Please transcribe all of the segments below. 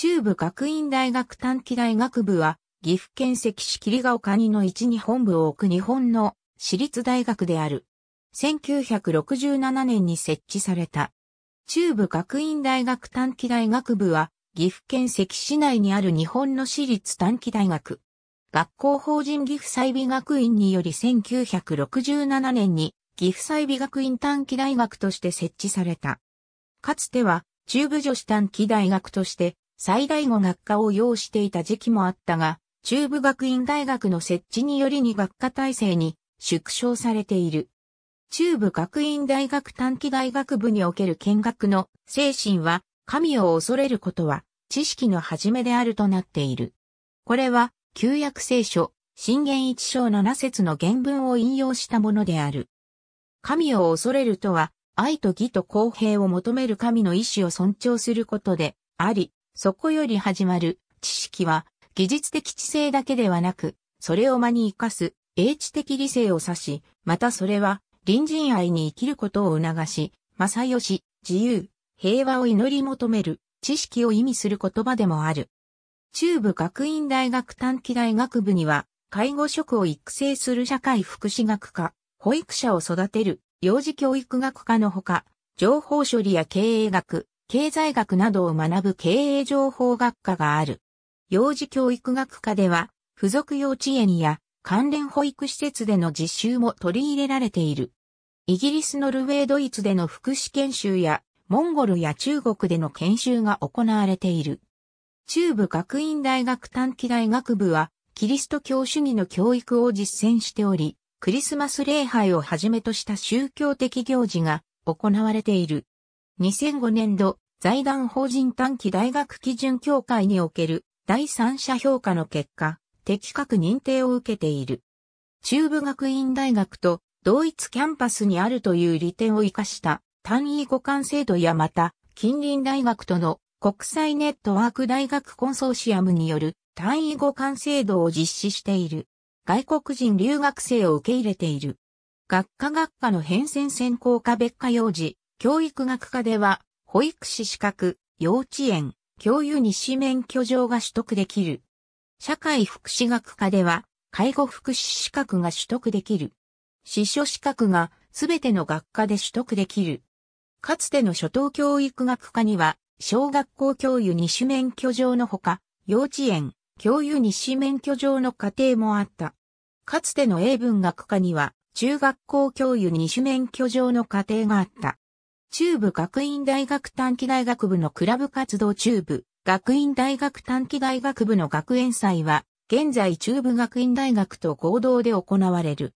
中部学院大学短期大学部は、岐阜県関市霧ヶ丘にの一に本部を置く日本の私立大学である。1967年に設置された。中部学院大学短期大学部は、岐阜県関市内にある日本の私立短期大学。学校法人岐阜細美学院により1967年に岐阜細美学院短期大学として設置された。かつては中部女子短期大学として最大語学科を要していた時期もあったが、中部学院大学の設置によりに学科体制に縮小されている。中部学院大学短期大学部における見学の精神は、神を恐れることは知識の始めであるとなっている。これは、旧約聖書、信玄一章七節の原文を引用したものである。神を恐れるとは、愛と義と公平を求める神の意志を尊重することで、あり、そこより始まる知識は技術的知性だけではなく、それを間に生かす英知的理性を指し、またそれは隣人愛に生きることを促し、正義、自由、平和を祈り求める知識を意味する言葉でもある。中部学院大学短期大学部には、介護職を育成する社会福祉学科、保育者を育てる幼児教育学科のほか、情報処理や経営学、経済学などを学ぶ経営情報学科がある。幼児教育学科では、付属幼稚園や関連保育施設での実習も取り入れられている。イギリス、ノルウェー、ドイツでの福祉研修や、モンゴルや中国での研修が行われている。中部学院大学短期大学部は、キリスト教主義の教育を実践しており、クリスマス礼拝をはじめとした宗教的行事が行われている。2005年度、財団法人短期大学基準協会における第三者評価の結果、的確認定を受けている。中部学院大学と同一キャンパスにあるという利点を活かした単位互換制度やまた近隣大学との国際ネットワーク大学コンソーシアムによる単位互換制度を実施している。外国人留学生を受け入れている。学科学科の変遷専攻科別科用事、教育学科では、保育士資格、幼稚園、教諭種免許状が取得できる。社会福祉学科では、介護福祉資格が取得できる。司書資格がすべての学科で取得できる。かつての初等教育学科には、小学校教諭二種免許状のほか、幼稚園、教諭二種免許状の課程もあった。かつての英文学科には、中学校教諭二種免許状の課程があった。中部学院大学短期大学部のクラブ活動中部学院大学短期大学部の学園祭は、現在中部学院大学と合同で行われる。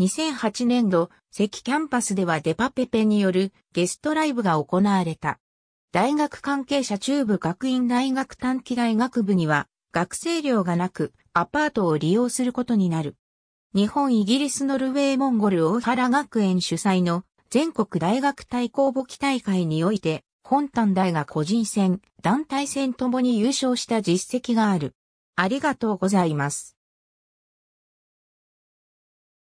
2008年度、関キャンパスではデパペペによるゲストライブが行われた。大学関係者中部学院大学短期大学部には、学生寮がなく、アパートを利用することになる。日本イギリスノルウェーモンゴル大原学園主催の全国大学対抗簿記大会において、本短大が個人戦、団体戦ともに優勝した実績がある。ありがとうございます。